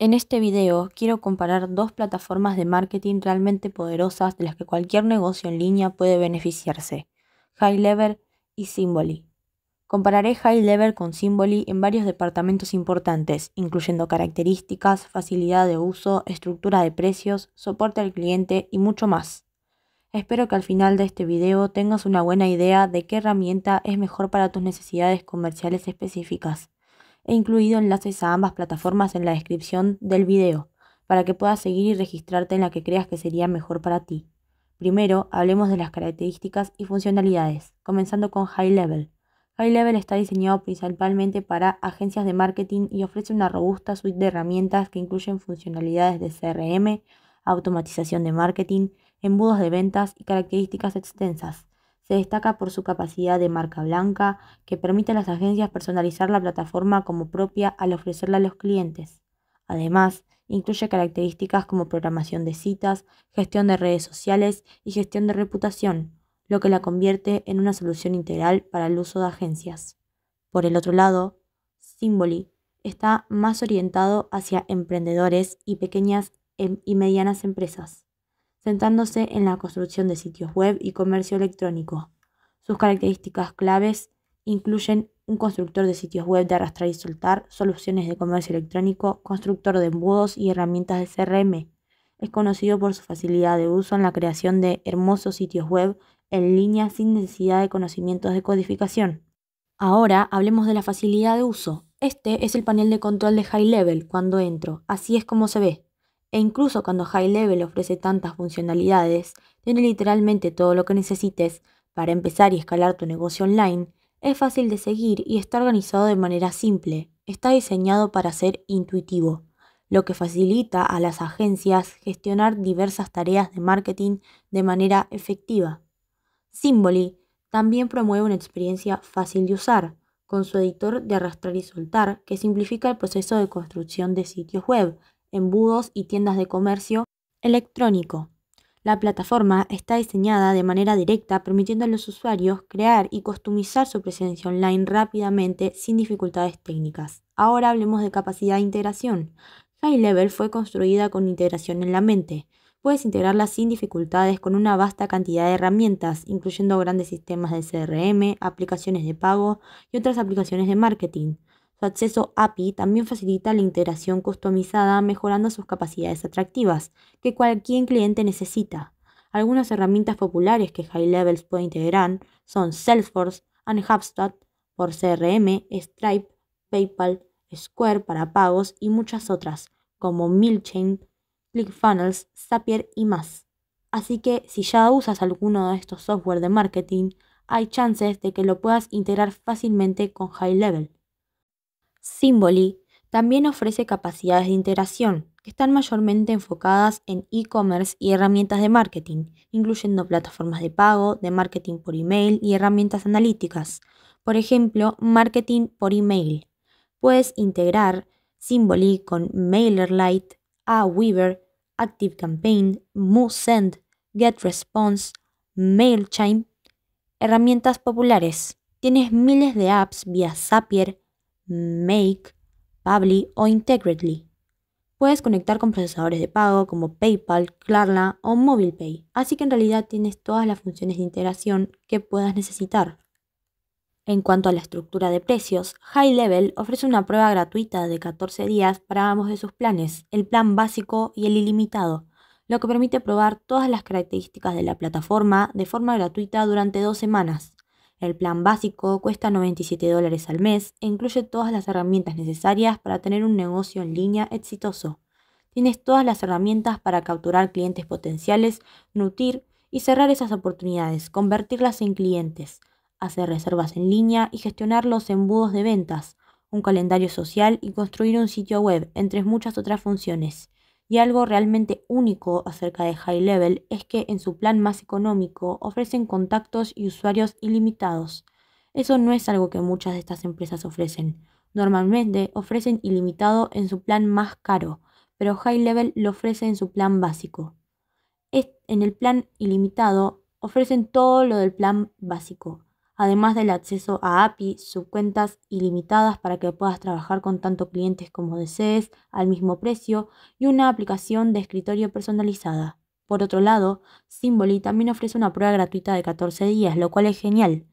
En este video quiero comparar dos plataformas de marketing realmente poderosas de las que cualquier negocio en línea puede beneficiarse, Level y Symboli. Compararé Level con Symboli en varios departamentos importantes, incluyendo características, facilidad de uso, estructura de precios, soporte al cliente y mucho más. Espero que al final de este video tengas una buena idea de qué herramienta es mejor para tus necesidades comerciales específicas. He incluido enlaces a ambas plataformas en la descripción del video, para que puedas seguir y registrarte en la que creas que sería mejor para ti. Primero, hablemos de las características y funcionalidades, comenzando con High Level. High Level está diseñado principalmente para agencias de marketing y ofrece una robusta suite de herramientas que incluyen funcionalidades de CRM, automatización de marketing, embudos de ventas y características extensas, se destaca por su capacidad de marca blanca, que permite a las agencias personalizar la plataforma como propia al ofrecerla a los clientes. Además, incluye características como programación de citas, gestión de redes sociales y gestión de reputación, lo que la convierte en una solución integral para el uso de agencias. Por el otro lado, Symboli está más orientado hacia emprendedores y pequeñas em, y medianas empresas centrándose en la construcción de sitios web y comercio electrónico. Sus características claves incluyen un constructor de sitios web de arrastrar y soltar, soluciones de comercio electrónico, constructor de embudos y herramientas de CRM. Es conocido por su facilidad de uso en la creación de hermosos sitios web en línea sin necesidad de conocimientos de codificación. Ahora hablemos de la facilidad de uso. Este es el panel de control de High Level cuando entro. Así es como se ve. E incluso cuando High Level ofrece tantas funcionalidades, tiene literalmente todo lo que necesites para empezar y escalar tu negocio online, es fácil de seguir y está organizado de manera simple. Está diseñado para ser intuitivo, lo que facilita a las agencias gestionar diversas tareas de marketing de manera efectiva. Symboli también promueve una experiencia fácil de usar, con su editor de arrastrar y soltar, que simplifica el proceso de construcción de sitios web, embudos y tiendas de comercio electrónico. La plataforma está diseñada de manera directa permitiendo a los usuarios crear y customizar su presencia online rápidamente sin dificultades técnicas. Ahora hablemos de capacidad de integración. High Level fue construida con integración en la mente. Puedes integrarla sin dificultades con una vasta cantidad de herramientas, incluyendo grandes sistemas de CRM, aplicaciones de pago y otras aplicaciones de marketing. Su acceso API también facilita la integración customizada mejorando sus capacidades atractivas que cualquier cliente necesita. Algunas herramientas populares que High Levels puede integrar son Salesforce and HubSpot por CRM, Stripe, PayPal, Square para pagos y muchas otras, como MailChimp, ClickFunnels, Zapier y más. Así que si ya usas alguno de estos software de marketing, hay chances de que lo puedas integrar fácilmente con High Level. Symboli también ofrece capacidades de integración, que están mayormente enfocadas en e-commerce y herramientas de marketing, incluyendo plataformas de pago, de marketing por email y herramientas analíticas. Por ejemplo, marketing por email. Puedes integrar Symboli con MailerLite, Aweaver, ActiveCampaign, MooSend, GetResponse, MailChimp, herramientas populares. Tienes miles de apps vía Zapier, Make, Publi o Integrately. Puedes conectar con procesadores de pago como PayPal, Klarna o MobilePay, así que en realidad tienes todas las funciones de integración que puedas necesitar. En cuanto a la estructura de precios, High Level ofrece una prueba gratuita de 14 días para ambos de sus planes, el plan básico y el ilimitado, lo que permite probar todas las características de la plataforma de forma gratuita durante dos semanas. El plan básico cuesta 97 dólares al mes e incluye todas las herramientas necesarias para tener un negocio en línea exitoso. Tienes todas las herramientas para capturar clientes potenciales, nutrir y cerrar esas oportunidades, convertirlas en clientes, hacer reservas en línea y gestionar los embudos de ventas, un calendario social y construir un sitio web, entre muchas otras funciones. Y algo realmente único acerca de High Level es que en su plan más económico ofrecen contactos y usuarios ilimitados. Eso no es algo que muchas de estas empresas ofrecen. Normalmente ofrecen ilimitado en su plan más caro, pero High Level lo ofrece en su plan básico. En el plan ilimitado ofrecen todo lo del plan básico, además del acceso a API, subcuentas ilimitadas para que puedas trabajar con tanto clientes como desees al mismo precio y una aplicación de escritorio personalizada. Por otro lado, Symboli también ofrece una prueba gratuita de 14 días, lo cual es genial.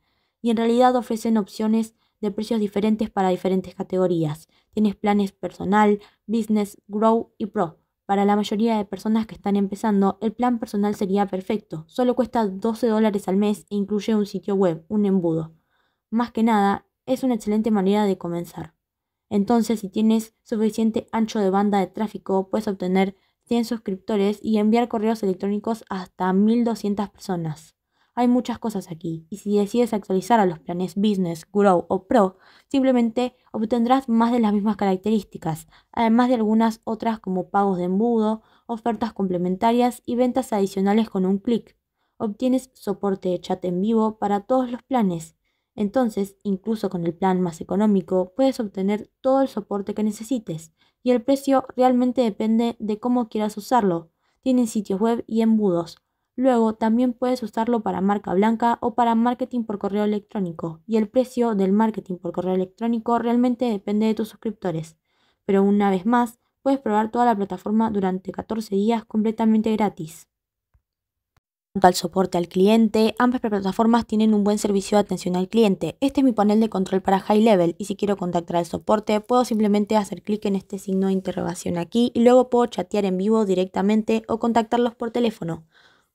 Y en realidad ofrecen opciones de precios diferentes para diferentes categorías. Tienes planes personal, business, grow y pro para la mayoría de personas que están empezando, el plan personal sería perfecto. Solo cuesta 12 dólares al mes e incluye un sitio web, un embudo. Más que nada, es una excelente manera de comenzar. Entonces, si tienes suficiente ancho de banda de tráfico, puedes obtener 100 suscriptores y enviar correos electrónicos hasta 1200 personas. Hay muchas cosas aquí, y si decides actualizar a los planes Business, Grow o Pro, simplemente obtendrás más de las mismas características, además de algunas otras como pagos de embudo, ofertas complementarias y ventas adicionales con un clic. Obtienes soporte de chat en vivo para todos los planes. Entonces, incluso con el plan más económico, puedes obtener todo el soporte que necesites, y el precio realmente depende de cómo quieras usarlo. Tienen sitios web y embudos, Luego, también puedes usarlo para marca blanca o para marketing por correo electrónico, y el precio del marketing por correo electrónico realmente depende de tus suscriptores. Pero una vez más, puedes probar toda la plataforma durante 14 días completamente gratis. En cuanto al soporte al cliente, ambas plataformas tienen un buen servicio de atención al cliente. Este es mi panel de control para High Level y si quiero contactar al soporte, puedo simplemente hacer clic en este signo de interrogación aquí y luego puedo chatear en vivo directamente o contactarlos por teléfono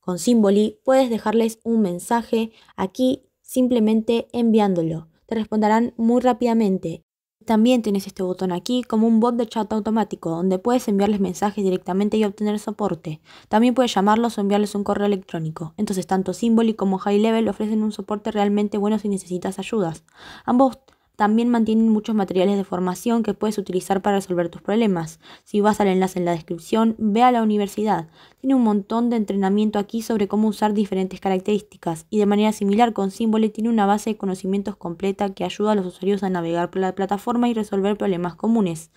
con Symboli puedes dejarles un mensaje aquí simplemente enviándolo. Te responderán muy rápidamente. También tienes este botón aquí como un bot de chat automático donde puedes enviarles mensajes directamente y obtener soporte. También puedes llamarlos o enviarles un correo electrónico. Entonces tanto Symboli como High Level ofrecen un soporte realmente bueno si necesitas ayudas. Ambos también mantienen muchos materiales de formación que puedes utilizar para resolver tus problemas. Si vas al enlace en la descripción, ve a la universidad. Tiene un montón de entrenamiento aquí sobre cómo usar diferentes características y de manera similar con símbolo tiene una base de conocimientos completa que ayuda a los usuarios a navegar por la plataforma y resolver problemas comunes.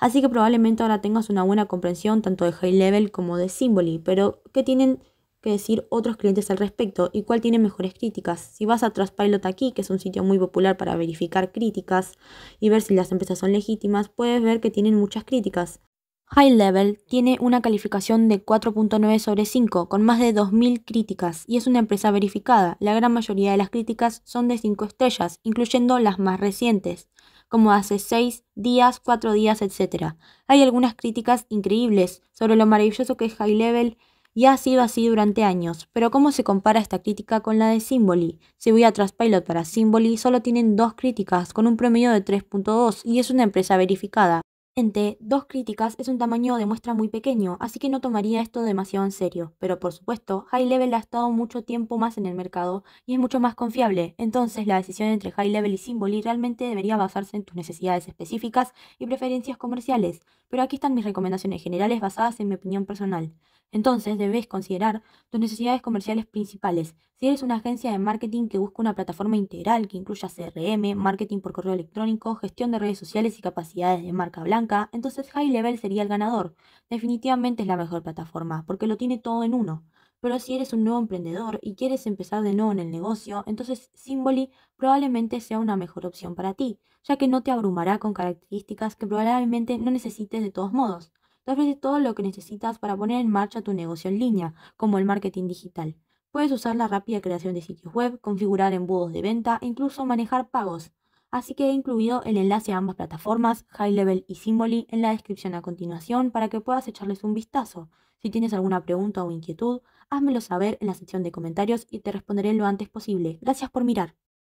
Así que probablemente ahora tengas una buena comprensión tanto de High Level como de Symbole, pero que tienen que decir otros clientes al respecto y cuál tiene mejores críticas. Si vas a Trustpilot aquí, que es un sitio muy popular para verificar críticas y ver si las empresas son legítimas, puedes ver que tienen muchas críticas. High Level tiene una calificación de 4.9 sobre 5, con más de 2.000 críticas, y es una empresa verificada. La gran mayoría de las críticas son de 5 estrellas, incluyendo las más recientes, como hace 6 días, 4 días, etc. Hay algunas críticas increíbles sobre lo maravilloso que es High Level y ha sido así durante años, pero ¿cómo se compara esta crítica con la de Symboli? Si voy a Traspilot para Symboli, solo tienen dos críticas, con un promedio de 3.2 y es una empresa verificada dos críticas es un tamaño de muestra muy pequeño, así que no tomaría esto demasiado en serio, pero por supuesto, High Level ha estado mucho tiempo más en el mercado y es mucho más confiable, entonces la decisión entre High Level y Symboli realmente debería basarse en tus necesidades específicas y preferencias comerciales, pero aquí están mis recomendaciones generales basadas en mi opinión personal. Entonces debes considerar tus necesidades comerciales principales. Si eres una agencia de marketing que busca una plataforma integral que incluya CRM, marketing por correo electrónico, gestión de redes sociales y capacidades de marca blanca, entonces High Level sería el ganador. Definitivamente es la mejor plataforma, porque lo tiene todo en uno. Pero si eres un nuevo emprendedor y quieres empezar de nuevo en el negocio, entonces Symboli probablemente sea una mejor opción para ti, ya que no te abrumará con características que probablemente no necesites de todos modos. Te ofrece todo lo que necesitas para poner en marcha tu negocio en línea, como el marketing digital. Puedes usar la rápida creación de sitios web, configurar embudos de venta e incluso manejar pagos así que he incluido el enlace a ambas plataformas, High Level y Symboli, en la descripción a continuación para que puedas echarles un vistazo. Si tienes alguna pregunta o inquietud, házmelo saber en la sección de comentarios y te responderé lo antes posible. Gracias por mirar.